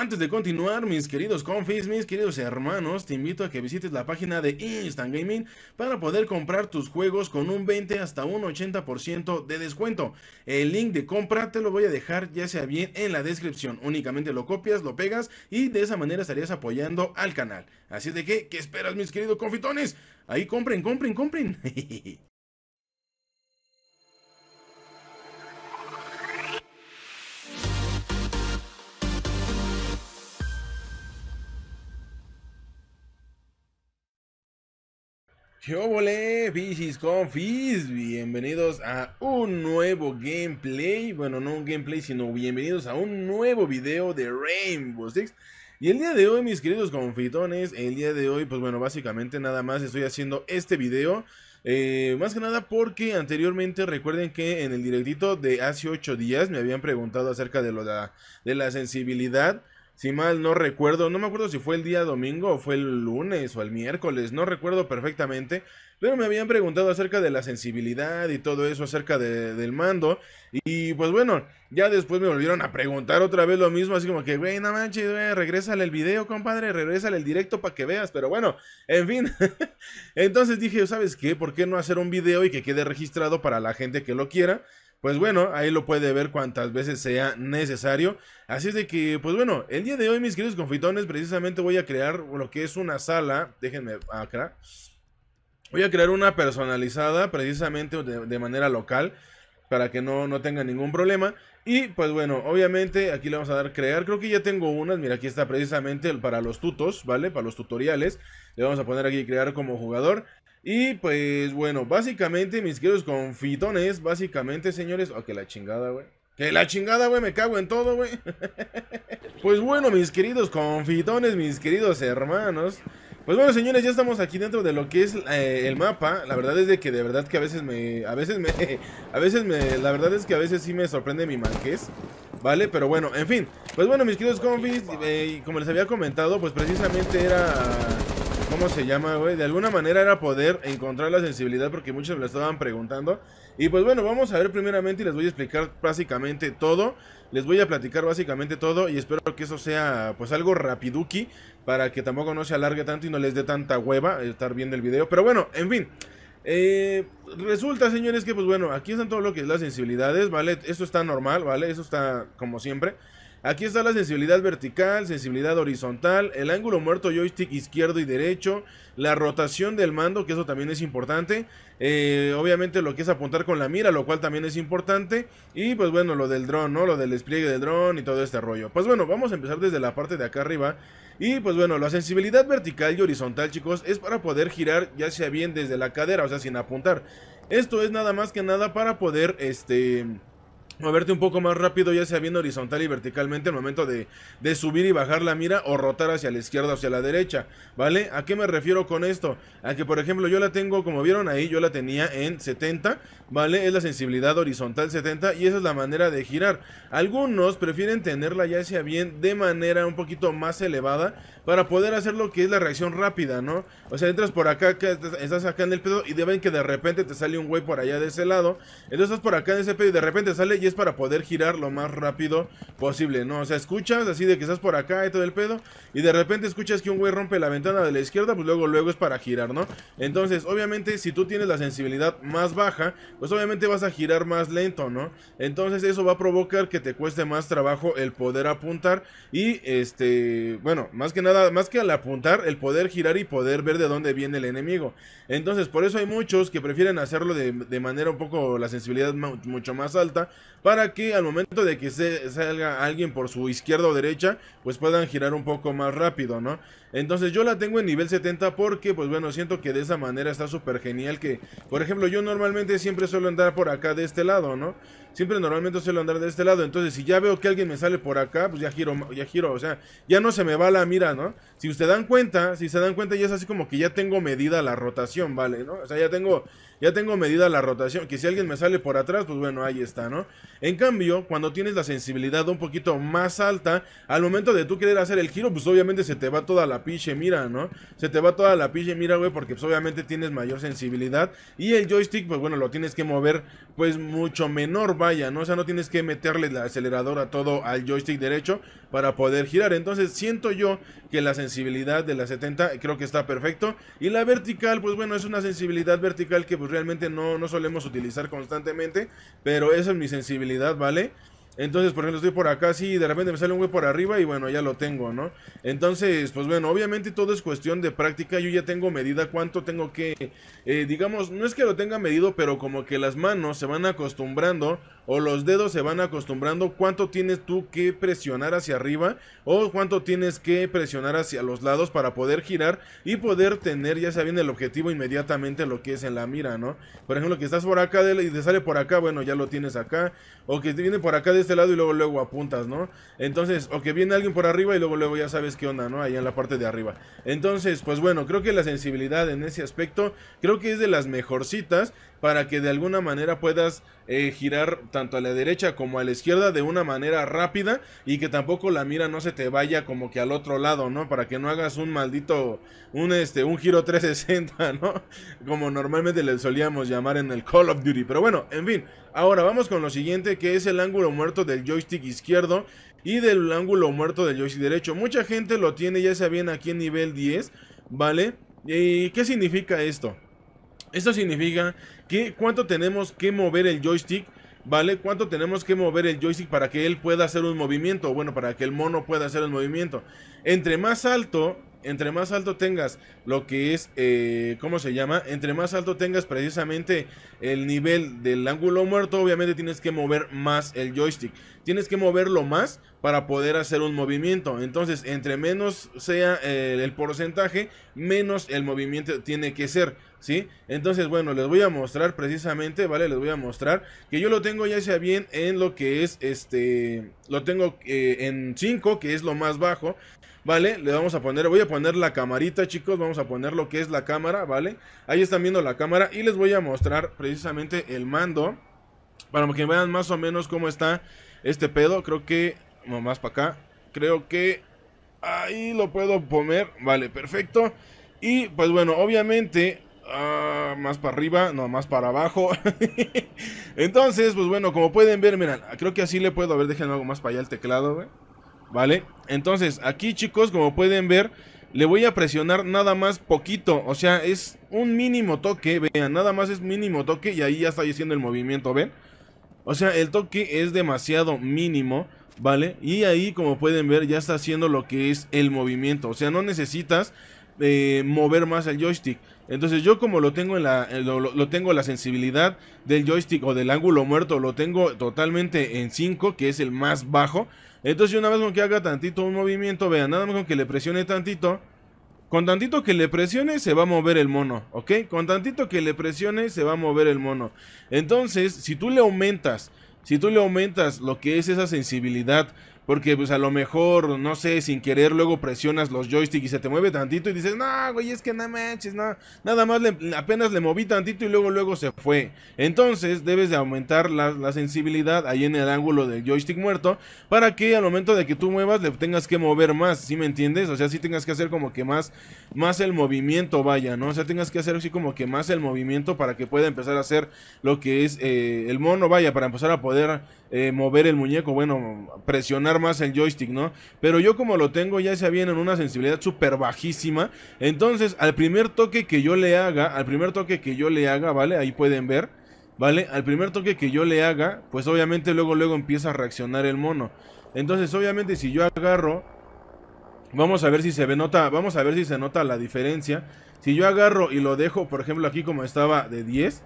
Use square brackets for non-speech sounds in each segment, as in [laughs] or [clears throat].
Antes de continuar, mis queridos confis, mis queridos hermanos, te invito a que visites la página de Instant Gaming para poder comprar tus juegos con un 20 hasta un 80% de descuento. El link de compra te lo voy a dejar ya sea bien en la descripción. Únicamente lo copias, lo pegas y de esa manera estarías apoyando al canal. Así de que, ¿qué esperas, mis queridos confitones? Ahí compren, compren, compren. [laughs] Hola Fisis Confis! Bienvenidos a un nuevo gameplay. Bueno, no un gameplay, sino bienvenidos a un nuevo video de Rainbow Six. Y el día de hoy, mis queridos confitones, el día de hoy, pues bueno, básicamente nada más estoy haciendo este video. Eh, más que nada porque anteriormente recuerden que en el directito de hace 8 días me habían preguntado acerca de, lo de, la, de la sensibilidad si mal no recuerdo, no me acuerdo si fue el día domingo o fue el lunes o el miércoles, no recuerdo perfectamente, pero me habían preguntado acerca de la sensibilidad y todo eso acerca del mando, y pues bueno, ya después me volvieron a preguntar otra vez lo mismo, así como que, güey, no manches, güey, regrésale el video, compadre, regrésale el directo para que veas, pero bueno, en fin, [laughs] entonces dije, ¿sabes qué? ¿Por qué no hacer un video y que quede registrado para la gente que lo quiera? pues bueno, ahí lo puede ver cuantas veces sea necesario. Así es de que, pues bueno, el día de hoy, mis queridos confitones, precisamente voy a crear lo que es una sala. Déjenme acá. Voy a crear una personalizada, precisamente de, manera local, para que no, no tenga ningún problema. Y pues bueno, obviamente aquí le vamos a dar crear. Creo que ya tengo unas. Mira, aquí está precisamente para los tutos, ¿vale? Para los tutoriales. Le vamos a poner aquí crear como jugador. Y pues bueno, básicamente, mis queridos confitones, básicamente, señores. Oh, que la chingada, güey. Que la chingada, güey, me cago en todo, güey. [laughs] pues bueno, mis queridos confitones, mis queridos hermanos. Pues bueno, señores, ya estamos aquí dentro de lo que es eh, el mapa. La verdad es de que de verdad que a veces me. A veces me. [laughs] A veces me. La verdad es que a veces sí me sorprende mi marques ¿Vale? Pero bueno, en fin. Pues bueno, mis queridos confis, eh, como les había comentado, pues precisamente era. ¿Cómo se llama, güey? De alguna manera era poder encontrar la sensibilidad porque muchos me lo estaban preguntando. Y pues bueno, vamos a ver primeramente y les voy a explicar básicamente todo. Les voy a platicar básicamente todo y espero que eso sea pues algo rapiduki para que tampoco no se alargue tanto y no les dé tanta hueva estar viendo el video. Pero bueno, en fin. Eh, resulta, señores, que pues bueno, aquí están todo lo que es las sensibilidades, ¿vale? Esto está normal, ¿vale? Eso está como siempre. Aquí está la sensibilidad vertical, sensibilidad horizontal, el ángulo muerto joystick izquierdo y derecho, la rotación del mando, que eso también es importante. Eh, obviamente lo que es apuntar con la mira, lo cual también es importante. Y pues bueno, lo del dron, ¿no? Lo del despliegue del dron y todo este rollo. Pues bueno, vamos a empezar desde la parte de acá arriba. Y pues bueno, la sensibilidad vertical y horizontal, chicos, es para poder girar ya sea bien desde la cadera, o sea, sin apuntar. Esto es nada más que nada para poder, este moverte un poco más rápido, ya sea bien horizontal y verticalmente al momento de, subir y bajar la mira o rotar hacia la izquierda o hacia la derecha, ¿vale? ¿A qué me refiero con esto? A que, por ejemplo, yo la tengo, como vieron ahí, yo la tenía en 70, ¿vale? Es la sensibilidad horizontal 70 y esa es la manera de girar. Algunos prefieren tenerla ya sea bien de manera un poquito más elevada para poder hacer lo que es la reacción rápida, ¿no? O sea, entras por acá, estás acá en el pedo y deben que de repente te sale un güey por allá de ese lado, entonces estás por acá en ese pedo y de repente sale y es para poder girar lo más rápido posible, ¿no? O sea, escuchas así de que estás por acá y todo el pedo, y de repente escuchas que un güey rompe la ventana de la izquierda, pues luego, luego es para girar, ¿no? Entonces, obviamente, si tú tienes la sensibilidad más baja, pues obviamente vas a girar más lento, ¿no? Entonces, eso va a provocar que te cueste más trabajo el poder apuntar y, este, bueno, más que nada, más que al apuntar, el poder girar y poder ver de dónde viene el enemigo. Entonces, por eso hay muchos que prefieren hacerlo de, de manera un poco, la sensibilidad mucho más alta, para que al momento de que se salga alguien por su izquierda o derecha, pues puedan girar un poco más rápido, ¿no? Entonces yo la tengo en nivel 70 porque, pues bueno, siento que de esa manera está súper genial que, por ejemplo, yo normalmente siempre suelo andar por acá de este lado, ¿no? Siempre normalmente suelo andar de este lado, entonces si ya veo que alguien me sale por acá, pues ya giro, ya giro, o sea, ya no se me va la mira, ¿no? Si ustedes dan cuenta, si se dan cuenta ya es así como que ya tengo medida la rotación, ¿vale? ¿No? O sea, ya tengo, ya tengo medida la rotación, que si alguien me sale por atrás, pues bueno, ahí está, ¿no? En cambio, cuando tienes la sensibilidad un poquito más alta, al momento de tú querer hacer el giro, pues obviamente se te va toda la mira, ¿no? Se te va toda la pinche mira, güey, porque pues, obviamente tienes mayor sensibilidad. Y el joystick, pues bueno, lo tienes que mover pues mucho menor, vaya, ¿no? O sea, no tienes que meterle el acelerador a todo al joystick derecho para poder girar. Entonces siento yo que la sensibilidad de la 70 creo que está perfecto. Y la vertical, pues bueno, es una sensibilidad vertical que pues realmente no, no solemos utilizar constantemente. Pero esa es mi sensibilidad, ¿vale? Entonces, por ejemplo, estoy por acá así de repente me sale un güey por arriba y bueno, ya lo tengo, ¿no? Entonces, pues bueno, obviamente todo es cuestión de práctica. Yo ya tengo medida cuánto tengo que, eh, digamos, no es que lo tenga medido, pero como que las manos se van acostumbrando o los dedos se van acostumbrando cuánto tienes tú que presionar hacia arriba o cuánto tienes que presionar hacia los lados para poder girar y poder tener ya sea el objetivo inmediatamente lo que es en la mira, ¿no? Por ejemplo, que estás por acá y te sale por acá, bueno, ya lo tienes acá, o que viene por acá de este lado y luego luego apuntas, ¿no? Entonces, o que viene alguien por arriba y luego luego ya sabes qué onda, ¿no? Ahí en la parte de arriba. Entonces, pues bueno, creo que la sensibilidad en ese aspecto creo que es de las mejorcitas para que de alguna manera puedas eh, girar tanto a la derecha como a la izquierda de una manera rápida y que tampoco la mira no se te vaya como que al otro lado, ¿no? Para que no hagas un maldito, un este, un giro 360, [laughs] ¿no? Como normalmente le solíamos llamar en el Call of Duty. Pero bueno, en fin, ahora vamos con lo siguiente que es el ángulo muerto del joystick izquierdo y del ángulo muerto del joystick derecho. Mucha gente lo tiene ya sabían aquí en nivel 10, ¿vale? ¿Y qué significa esto? Esto significa que cuánto tenemos que mover el joystick, ¿vale? Cuánto tenemos que mover el joystick para que él pueda hacer un movimiento, bueno, para que el mono pueda hacer el movimiento. Entre más alto entre más alto tengas lo que es, eh, ¿cómo se llama? Entre más alto tengas precisamente el nivel del ángulo muerto, obviamente tienes que mover más el joystick. Tienes que moverlo más para poder hacer un movimiento. Entonces, entre menos sea eh, el porcentaje, menos el movimiento tiene que ser, ¿sí? Entonces, bueno, les voy a mostrar precisamente, ¿vale? Les voy a mostrar que yo lo tengo ya sea bien en lo que es, este, lo tengo eh, en 5, que es lo más bajo. ¿vale? Le vamos a poner, voy a poner la camarita, chicos, vamos a poner lo que es la cámara, ¿vale? Ahí están viendo la cámara y les voy a mostrar precisamente el mando para que vean más o menos cómo está este pedo. Creo que, no, más para acá, creo que ahí lo puedo poner, vale, perfecto. Y pues bueno, obviamente ah, más para arriba, no, más para abajo. [laughs] Entonces, pues bueno, como pueden ver, miren, creo que así le puedo, a ver, déjenme algo más para allá el teclado, güey. ¿vale? Entonces, aquí chicos, como pueden ver, le voy a presionar nada más poquito, o sea, es un mínimo toque, vean, nada más es mínimo toque y ahí ya está haciendo el movimiento, ¿ven? O sea, el toque es demasiado mínimo, ¿vale? Y ahí, como pueden ver, ya está haciendo lo que es el movimiento, o sea, no necesitas eh, mover más el joystick, entonces yo como lo tengo en la eh, lo, tengo la sensibilidad del joystick o del ángulo muerto, lo tengo totalmente en 5, que es el más bajo. Entonces una vez con que haga tantito un movimiento, vean, nada más con que le presione tantito, con tantito que le presione se va a mover el mono, ¿ok? Con tantito que le presione se va a mover el mono. Entonces, si tú le aumentas, si tú le aumentas lo que es esa sensibilidad porque pues a lo mejor, no sé, sin querer luego presionas los joysticks y se te mueve tantito y dices, no, güey, es que no eches, no, nada más apenas le moví tantito y luego luego se fue. Entonces debes de aumentar la, sensibilidad ahí en el ángulo del joystick muerto para que al momento de que tú muevas le tengas que mover más, ¿sí me entiendes? O sea, sí tengas que hacer como que más, más el movimiento vaya, ¿no? O sea, tengas que hacer así como que más el movimiento para que pueda empezar a hacer lo que es eh, el mono vaya, para empezar a poder eh, mover el muñeco, bueno, presionar más el joystick, ¿no? Pero yo como lo tengo ya se viene en una sensibilidad súper bajísima, entonces al primer toque que yo le haga, al primer toque que yo le haga, ¿vale? Ahí pueden ver, ¿vale? Al primer toque que yo le haga, pues obviamente luego luego empieza a reaccionar el mono. Entonces obviamente si yo agarro, vamos a ver si se ve nota, vamos a ver si se nota la diferencia. Si yo agarro y lo dejo, por ejemplo, aquí como estaba de 10,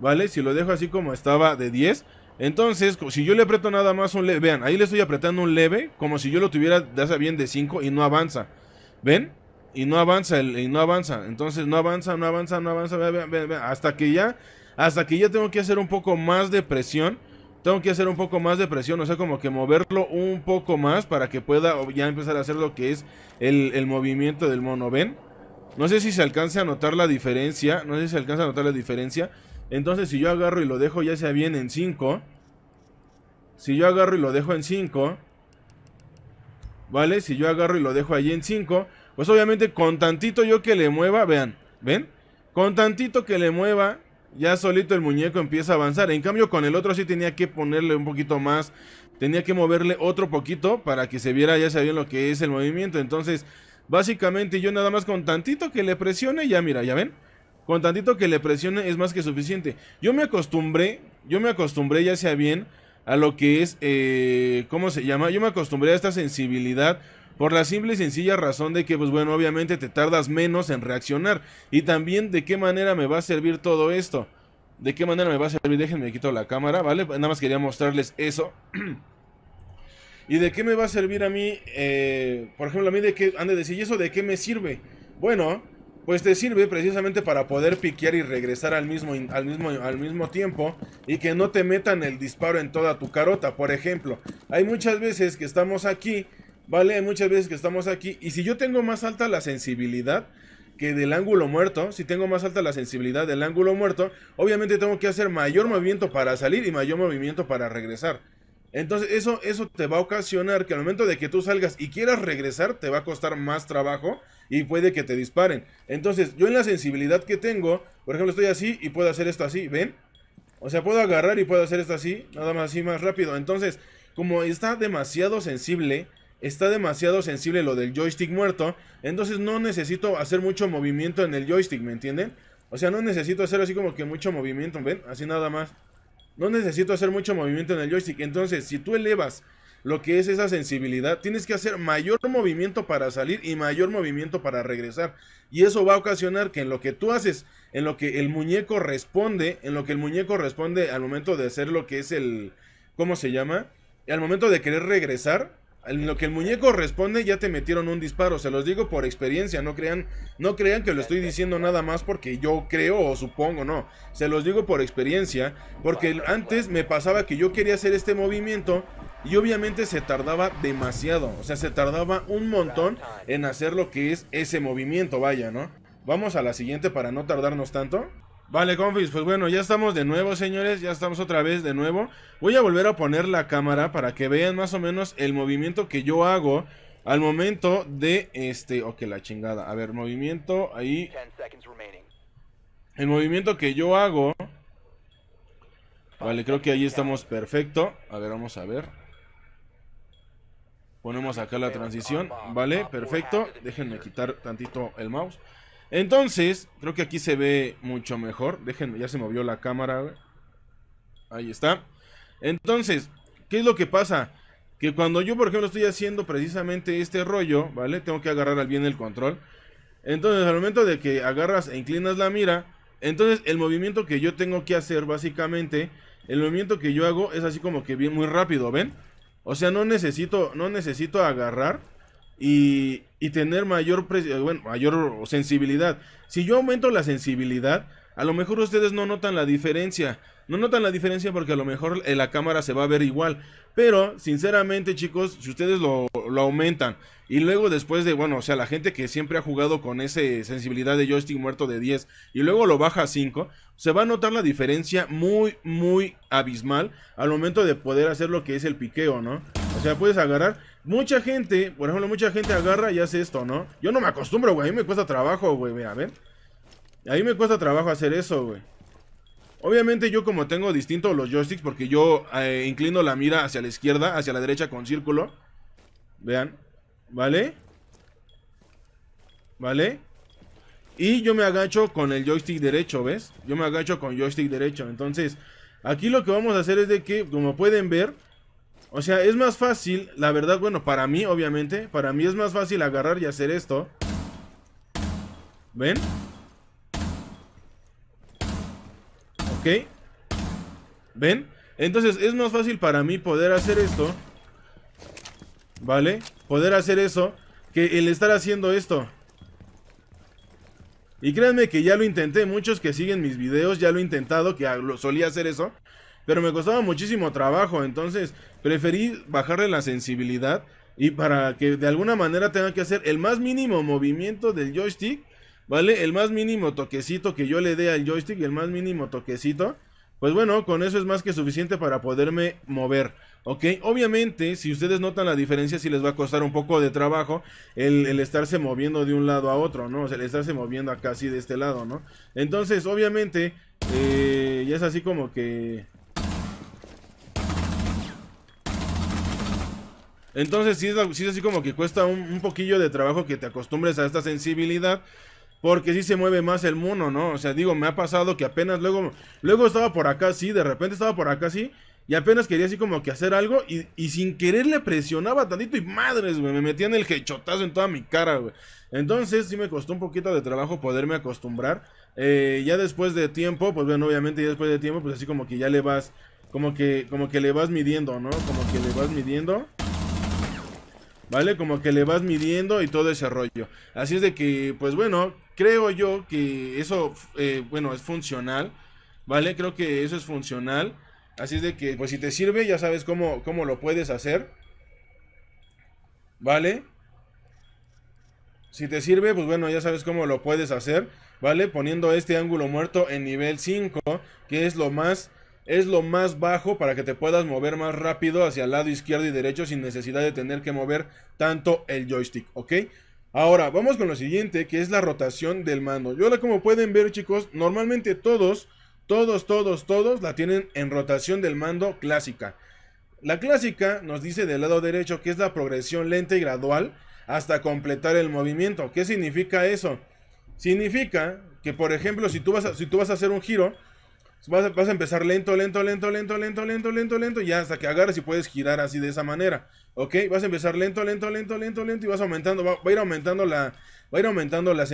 ¿vale? Si lo dejo así como estaba de 10, entonces, si yo le aprieto nada más un leve, vean, ahí le estoy apretando un leve, como si yo lo tuviera, ya bien de 5 y no avanza. ¿Ven? Y no avanza, y no avanza. Entonces, no avanza, no avanza, no avanza, vean, vean, hasta que ya, hasta que ya tengo que hacer un poco más de presión. Tengo que hacer un poco más de presión, o sea, como que moverlo un poco más para que pueda ya empezar a hacer lo que es el, el movimiento del mono, ¿ven? No sé si se alcance a notar la diferencia, no sé si se alcanza a notar la diferencia. Entonces si yo agarro y lo dejo ya sea bien en 5. Si yo agarro y lo dejo en 5. ¿Vale? Si yo agarro y lo dejo allí en 5. Pues obviamente con tantito yo que le mueva. Vean, ¿ven? Con tantito que le mueva. Ya solito el muñeco empieza a avanzar. En cambio con el otro sí tenía que ponerle un poquito más. Tenía que moverle otro poquito. Para que se viera ya sea bien lo que es el movimiento. Entonces básicamente yo nada más con tantito que le presione. Ya mira, ya ven. Con tantito que le presione es más que suficiente. Yo me acostumbré, yo me acostumbré, ya sea bien, a lo que es, eh, ¿cómo se llama? Yo me acostumbré a esta sensibilidad por la simple y sencilla razón de que, pues bueno, obviamente te tardas menos en reaccionar. Y también de qué manera me va a servir todo esto. De qué manera me va a servir, déjenme quito la cámara, ¿vale? Nada más quería mostrarles eso. [clears throat] ¿Y de qué me va a servir a mí? Eh, por ejemplo, a mí de qué, han de decir, ¿y eso de qué me sirve? Bueno, pues te sirve precisamente para poder piquear y regresar al mismo, al mismo, al mismo tiempo y que no te metan el disparo en toda tu carota. Por ejemplo, hay muchas veces que estamos aquí, ¿vale? Hay muchas veces que estamos aquí y si yo tengo más alta la sensibilidad que del ángulo muerto, si tengo más alta la sensibilidad del ángulo muerto, obviamente tengo que hacer mayor movimiento para salir y mayor movimiento para regresar. Entonces, eso, eso te va a ocasionar que al momento de que tú salgas y quieras regresar, te va a costar más trabajo y puede que te disparen. Entonces, yo en la sensibilidad que tengo, por ejemplo, estoy así y puedo hacer esto así, ¿ven? O sea, puedo agarrar y puedo hacer esto así, nada más así más rápido. Entonces, como está demasiado sensible, está demasiado sensible lo del joystick muerto, entonces no necesito hacer mucho movimiento en el joystick, ¿me entienden? O sea, no necesito hacer así como que mucho movimiento, ¿ven? Así nada más. No necesito hacer mucho movimiento en el joystick. Entonces, si tú elevas lo que es esa sensibilidad, tienes que hacer mayor movimiento para salir y mayor movimiento para regresar. Y eso va a ocasionar que en lo que tú haces, en lo que el muñeco responde, en lo que el muñeco responde al momento de hacer lo que es el... ¿Cómo se llama? Al momento de querer regresar, lo que el muñeco responde, ya te metieron un disparo. Se los digo por experiencia. No crean, no crean que lo estoy diciendo nada más porque yo creo o supongo, no. Se los digo por experiencia. Porque antes me pasaba que yo quería hacer este movimiento. Y obviamente se tardaba demasiado. O sea, se tardaba un montón en hacer lo que es ese movimiento. Vaya, ¿no? Vamos a la siguiente para no tardarnos tanto. Vale, Confis, pues bueno, ya estamos de nuevo, señores, ya estamos otra vez de nuevo. Voy a volver a poner la cámara para que vean más o menos el movimiento que yo hago al momento de este... Ok, la chingada. A ver, movimiento ahí... El movimiento que yo hago... Vale, creo que ahí estamos perfecto. A ver, vamos a ver. Ponemos acá la transición. Vale, perfecto. Déjenme quitar tantito el mouse. Entonces, creo que aquí se ve mucho mejor. Déjenme, ya se movió la cámara. Ahí está. Entonces, ¿qué es lo que pasa? Que cuando yo, por ejemplo, estoy haciendo precisamente este rollo, ¿vale? Tengo que agarrar al bien el control. Entonces, al momento de que agarras e inclinas la mira, entonces el movimiento que yo tengo que hacer, básicamente, el movimiento que yo hago es así como que bien muy rápido, ¿ven? O sea, no necesito, no necesito agarrar y, tener mayor, eh, mayor sensibilidad. Si yo aumento la sensibilidad, a lo mejor ustedes no notan la diferencia. No notan la diferencia porque a lo mejor en eh, la cámara se va a ver igual. Pero, sinceramente, chicos, si ustedes lo, lo, aumentan y luego después de, bueno, o sea, la gente que siempre ha jugado con esa sensibilidad de joystick muerto de 10 y luego lo baja a 5, se va a notar la diferencia muy, muy abismal al momento de poder hacer lo que es el piqueo, ¿no? O sea, puedes agarrar. Mucha gente, por ejemplo, mucha gente agarra y hace esto, ¿no? Yo no me acostumbro, güey. A mí me cuesta trabajo, güey. A ver. A mí me cuesta trabajo hacer eso, güey. Obviamente yo como tengo distintos los joysticks, porque yo eh, inclino la mira hacia la izquierda, hacia la derecha con círculo. Vean. ¿Vale? ¿Vale? Y yo me agacho con el joystick derecho, ¿ves? Yo me agacho con joystick derecho. Entonces, aquí lo que vamos a hacer es de que, como pueden ver... O sea, es más fácil, la verdad, bueno, para mí, obviamente, para mí es más fácil agarrar y hacer esto. ¿Ven? ¿Ok? ¿Ven? Entonces, es más fácil para mí poder hacer esto. ¿Vale? Poder hacer eso que el estar haciendo esto. Y créanme que ya lo intenté, muchos que siguen mis videos ya lo he intentado, que solía hacer eso. Pero me costaba muchísimo trabajo, entonces Preferí bajarle la sensibilidad y para que de alguna manera tenga que hacer el más mínimo movimiento del joystick, ¿vale? El más mínimo toquecito que yo le dé al joystick, el más mínimo toquecito, pues bueno, con eso es más que suficiente para poderme mover. ¿Ok? Obviamente, si ustedes notan la diferencia, Si les va a costar un poco de trabajo el, estarse moviendo de un lado a otro, ¿no? O sea, el estarse moviendo acá así de este lado, ¿no? Entonces, obviamente, eh, ya es así como que... Entonces sí es, así como que cuesta un, poquillo de trabajo que te acostumbres a esta sensibilidad. Porque sí se mueve más el mono, ¿no? O sea, digo, me ha pasado que apenas luego... Luego estaba por acá sí, de repente estaba por acá sí Y apenas quería así como que hacer algo. Y, sin querer le presionaba tantito. Y madres, güey. Me metían el hechotazo en toda mi cara, güey. Entonces sí me costó un poquito de trabajo poderme acostumbrar. Eh, ya después de tiempo, pues bueno, obviamente ya después de tiempo, pues así como que ya le vas... Como que, como que le vas midiendo, ¿no? Como que le vas midiendo. ¿vale? Como que le vas midiendo y todo ese rollo. Así es de que, pues bueno, creo yo que eso, eh, bueno, es funcional, ¿vale? Creo que eso es funcional. Así es de que, pues si te sirve, ya sabes cómo, cómo lo puedes hacer. ¿Vale? Si te sirve, pues bueno, ya sabes cómo lo puedes hacer. ¿Vale? Poniendo este ángulo muerto en nivel 5, que es lo más es lo más bajo para que te puedas mover más rápido hacia el lado izquierdo y derecho sin necesidad de tener que mover tanto el joystick, ¿ok? Ahora, vamos con lo siguiente, que es la rotación del mando. Y ahora como pueden ver, chicos, normalmente todos, todos, todos, todos la tienen en rotación del mando clásica. La clásica nos dice del lado derecho que es la progresión lenta y gradual hasta completar el movimiento. ¿Qué significa eso? Significa que, por ejemplo, si tú vas si tú vas a hacer un giro, Vas a, empezar lento, lento, lento, lento, lento, lento, lento, lento, y hasta que agarres y puedes girar así de esa manera. ¿Ok? Vas a empezar lento, lento, lento, lento, lento, y vas aumentando, va, a ir aumentando la. Va a ir aumentando la,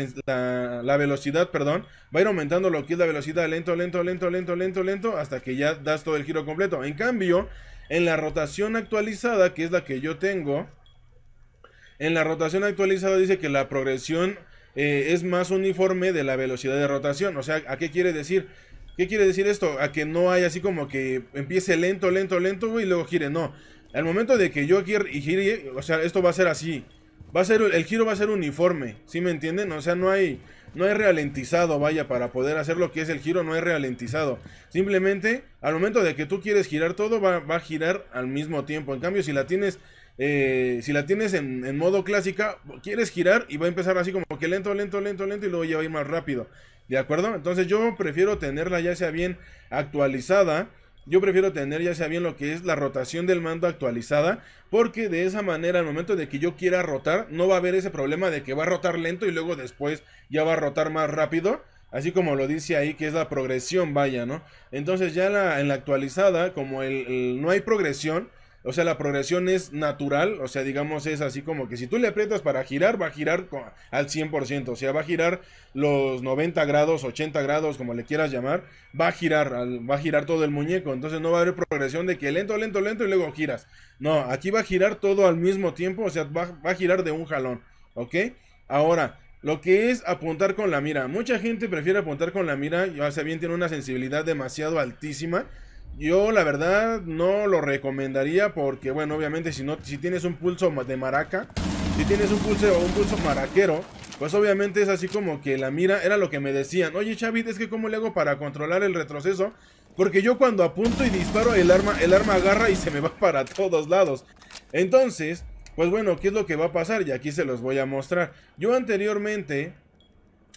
la, velocidad, perdón. Va a ir aumentando lo que es la velocidad lento, lento, lento, lento, lento, lento, hasta que ya das todo el giro completo. En cambio, en la rotación actualizada, que es la que yo tengo, en la rotación actualizada dice que la progresión es más uniforme de la velocidad de rotación. O sea, ¿a qué quiere decir? ¿Qué quiere decir esto? A que no hay así como que empiece lento, lento, lento, y luego gire. No. Al momento de que yo quiero y gire, o sea, esto va a ser así. Va a ser, el giro va a ser uniforme, ¿sí me entienden? O sea, no hay, no hay ralentizado, vaya, para poder hacer lo que es el giro, no hay ralentizado. Simplemente, al momento de que tú quieres girar todo, va, a girar al mismo tiempo. En cambio, si la tienes, eh, si la tienes en, en, modo clásica, quieres girar y va a empezar así como que lento, lento, lento, lento y luego ya va a ir más rápido. ¿De acuerdo? Entonces yo prefiero tenerla ya sea bien actualizada. Yo prefiero tener ya sea bien lo que es la rotación del mando actualizada, porque de esa manera al momento de que yo quiera rotar, no va a haber ese problema de que va a rotar lento y luego después ya va a rotar más rápido, así como lo dice ahí que es la progresión, vaya, ¿no? Entonces ya en la actualizada, como el, no hay progresión, o sea, la progresión es natural, o sea, digamos, es así como que si tú le aprietas para girar, va a girar al 100%, o sea, va a girar los 90 grados, 80 grados, como le quieras llamar, va a girar, va a girar todo el muñeco, entonces no va a haber progresión de que lento, lento, lento y luego giras. No, aquí va a girar todo al mismo tiempo, o sea, va, a girar de un jalón, ¿ok? Ahora, lo que es apuntar con la mira, mucha gente prefiere apuntar con la mira, o sea, bien tiene una sensibilidad demasiado altísima, yo la verdad no lo recomendaría porque, bueno, obviamente si, no, si tienes un pulso de maraca, si tienes un pulso o un pulso maraquero, pues obviamente es así como que la mira era lo que me decían. Oye, Chavit, es que cómo le hago para controlar el retroceso. Porque yo cuando apunto y disparo el arma, el arma agarra y se me va [laughs] para todos lados. Entonces, pues bueno, ¿qué es lo que va a pasar? Y aquí se los voy a mostrar. Yo anteriormente,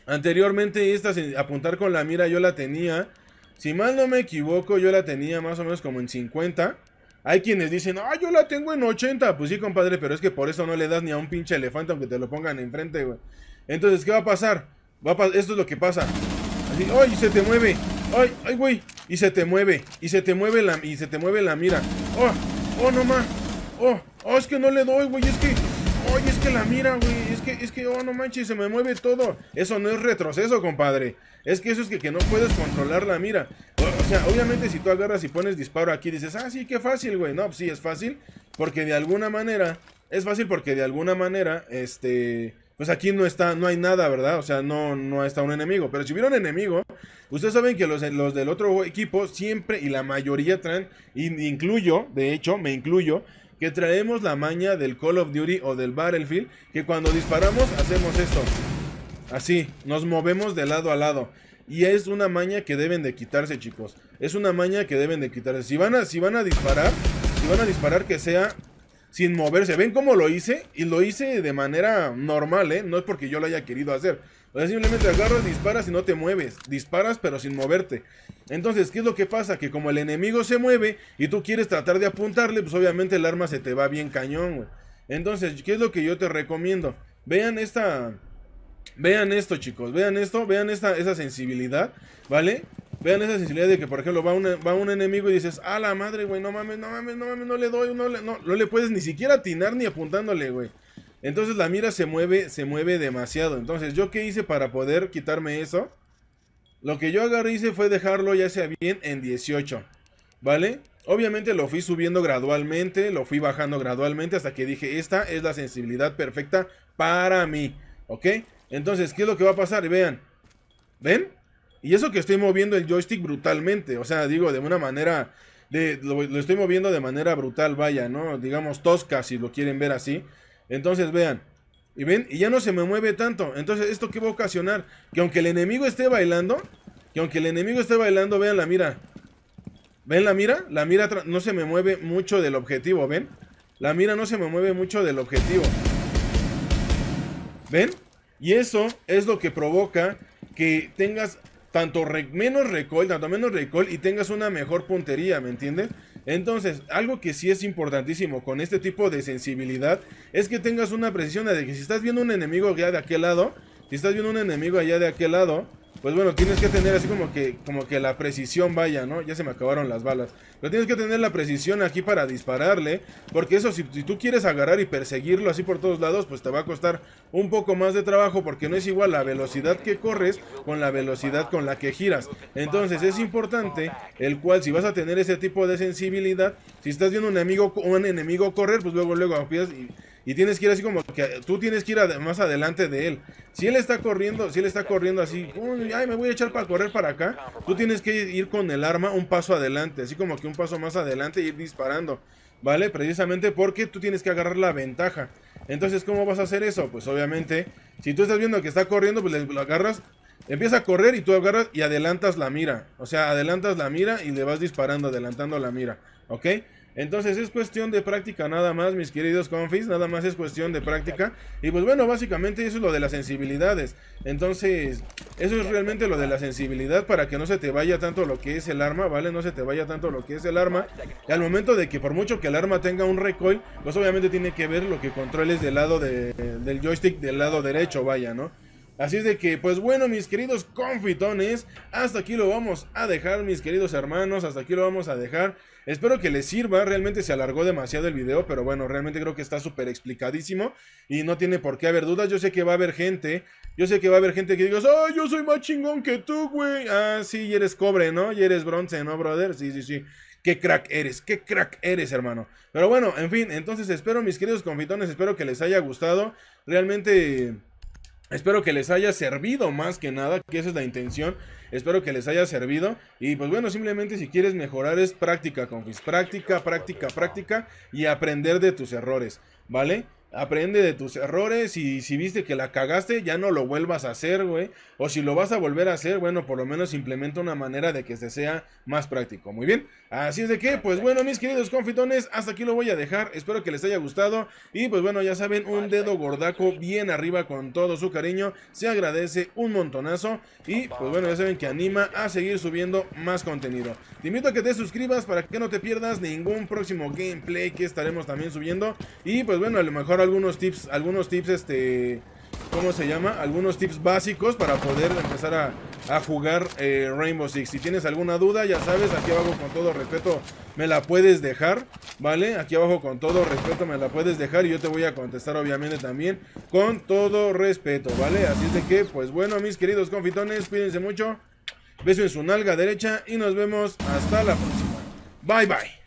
anteriormente esta sin apuntar con la mira yo la tenía si mal no me equivoco, yo la tenía más o menos como en 50. Hay quienes dicen, ah, yo la tengo en 80. Pues sí, compadre, pero es que por eso no le das ni a un pinche elefante aunque te lo pongan enfrente, güey. Entonces, ¿qué va a pasar? Va esto es lo que pasa. Así, ¡ay! Se te mueve. ¡Ay, ay, güey! Y se te mueve. Y se te mueve la, y se te mueve la mira. ¡Oh! ¡Oh, no más! ¡Oh! ¡Oh, es que no le doy, güey! Es que es que la mira, güey. Es que, es que, oh, no manches, se me mueve todo. Eso no es retroceso, compadre. Es que eso es que, que no puedes controlar la mira. O, sea, obviamente si tú agarras y pones disparo aquí, dices, ah, sí, qué fácil, güey. No, sí, es fácil. Porque de alguna manera, es fácil porque de alguna manera, este... Pues aquí no está, no hay nada, ¿verdad? O sea, no, no está un enemigo. Pero si hubiera un enemigo, ustedes saben que los, los del otro equipo siempre y la mayoría traen, incluyo, de hecho, me incluyo, que traemos la maña del Call of Duty o del Battlefield, que cuando disparamos hacemos esto. Así, nos movemos de lado a lado. Y es una maña que deben de quitarse, chicos. Es una maña que deben de quitarse. Si van a, si van a disparar, si van a disparar que sea sin moverse. ¿Ven cómo lo hice? Y lo hice de manera normal, ¿eh? No es porque yo lo haya querido hacer. O sea, simplemente agarras, disparas y no te mueves. Disparas pero sin moverte. Entonces, ¿qué es lo que pasa? Que como el enemigo se mueve y tú quieres tratar de apuntarle, pues obviamente el arma se te va bien cañón, güey. Entonces, ¿qué es lo que yo te recomiendo? Vean esta... Vean esto, chicos. Vean esto. Vean esta, esa sensibilidad, ¿vale? Vean esa sensibilidad de que, por ejemplo, va, un enemigo y dices, a la madre, güey, no mames, no mames, no mames, no le doy, no le, no le puedes ni siquiera atinar ni apuntándole, güey. Entonces la mira se mueve, se mueve demasiado. Entonces, ¿yo qué hice para poder quitarme eso? Lo que yo agarré hice fue dejarlo ya sea bien en 18, ¿vale? Obviamente lo fui subiendo gradualmente, lo fui bajando gradualmente hasta que dije, esta es la sensibilidad perfecta para mí, ¿ok? Entonces, ¿qué es lo que va a pasar? Vean, ¿ven? Y eso que estoy moviendo el joystick brutalmente, o sea, digo, de una manera, de, lo estoy moviendo de manera brutal, vaya, ¿no? Digamos tosca, si lo quieren ver así. Entonces, vean. Y ven, y ya no se me mueve tanto. Entonces, ¿esto qué va a ocasionar? Que aunque el enemigo esté bailando, que aunque el enemigo esté bailando, vean la mira. ¿Ven la mira? La mira no se me mueve mucho del objetivo, ¿ven? La mira no se me mueve mucho del objetivo. ¿Ven? Y eso es lo que provoca que tengas tanto menos recoil, tanto menos recoil y tengas una mejor puntería, ¿me entiendes? Entonces, algo que sí es importantísimo con este tipo de sensibilidad es que tengas una precisión de que si estás viendo un enemigo allá de aquel lado, si estás viendo un enemigo allá de aquel lado, pues bueno, tienes que tener así como que, como que la precisión vaya, ¿no? Ya se me acabaron las balas. Pero tienes que tener la precisión aquí para dispararle, porque eso si, tú quieres agarrar y perseguirlo así por todos lados, pues te va a costar un poco más de trabajo, porque no es igual la velocidad que corres con la velocidad con la que giras. Entonces es importante el cual si vas a tener ese tipo de sensibilidad, si estás viendo un enemigo, un enemigo correr, pues luego luego y y tienes que ir así como que tú tienes que ir más adelante de él. Si él está corriendo, si él está corriendo así, ay, me voy a echar para correr para acá. Tú tienes que ir con el arma un paso adelante, así como que un paso más adelante y e ir disparando, ¿vale? Precisamente porque tú tienes que agarrar la ventaja. Entonces, ¿cómo vas a hacer eso? Pues obviamente, si tú estás viendo que está corriendo, pues le agarras, empieza a correr y tú agarras y adelantas la mira. O sea, adelantas la mira y le vas disparando, adelantando la mira, ¿ok? Entonces es cuestión de práctica nada más, mis queridos confis, nada más es cuestión de práctica. Y pues bueno, básicamente eso es lo de las sensibilidades. Entonces, eso es realmente lo de la sensibilidad para que no se te vaya tanto lo que es el arma, ¿vale? No se te vaya tanto lo que es el arma. Y al momento de que por mucho que el arma tenga un recoil, pues obviamente tiene que ver lo que controles del lado del joystick del lado derecho, vaya, ¿no? Así es de que, pues bueno, mis queridos confitones, hasta aquí lo vamos a dejar, mis queridos hermanos, hasta aquí lo vamos a dejar. Espero que les sirva, realmente se alargó demasiado el video, pero bueno, realmente creo que está súper explicadísimo y no tiene por qué haber dudas. Yo sé que va a haber gente, yo sé que va a haber gente que digas, ¡Ay, yo soy más chingón que tú, güey! Ah, sí, y eres cobre, ¿no? Y eres bronce, ¿no, brother? Sí, sí, sí. Qué crack eres, qué crack eres, hermano. Pero bueno, en fin, entonces espero, mis queridos confitones, espero que les haya gustado. Realmente, espero que les haya servido más que nada, que esa es la intención. Espero que les haya servido. Y pues bueno, simplemente si quieres mejorar es práctica, confis. Práctica, práctica, práctica y aprender de tus errores, ¿vale? Aprende de tus errores y si viste que la cagaste, ya no lo vuelvas a hacer, güey. O si lo vas a volver a hacer, bueno, por lo menos implementa una manera de que se sea más práctico. Muy bien. Así es de que, pues bueno, mis queridos confitones, hasta aquí lo voy a dejar. Espero que les haya gustado. Y pues bueno, ya saben, un dedo gordaco bien arriba con todo su cariño. Se agradece un montonazo. Y pues bueno, ya saben que anima a seguir subiendo más contenido. Te invito a que te suscribas para que no te pierdas ningún próximo gameplay que estaremos también subiendo. Y pues bueno, a lo mejor algunos tips, algunos tips, este, ¿cómo se llama? Algunos tips básicos para poder empezar a, jugar eh, Rainbow Six. Si tienes alguna duda, ya sabes, aquí abajo con todo respeto me la puedes dejar, ¿vale? Aquí abajo con todo respeto me la puedes dejar y yo te voy a contestar obviamente también con todo respeto, ¿vale? Así es de que, pues bueno, mis queridos confitones, cuídense mucho. Beso en su nalga derecha y nos vemos hasta la próxima. Bye bye.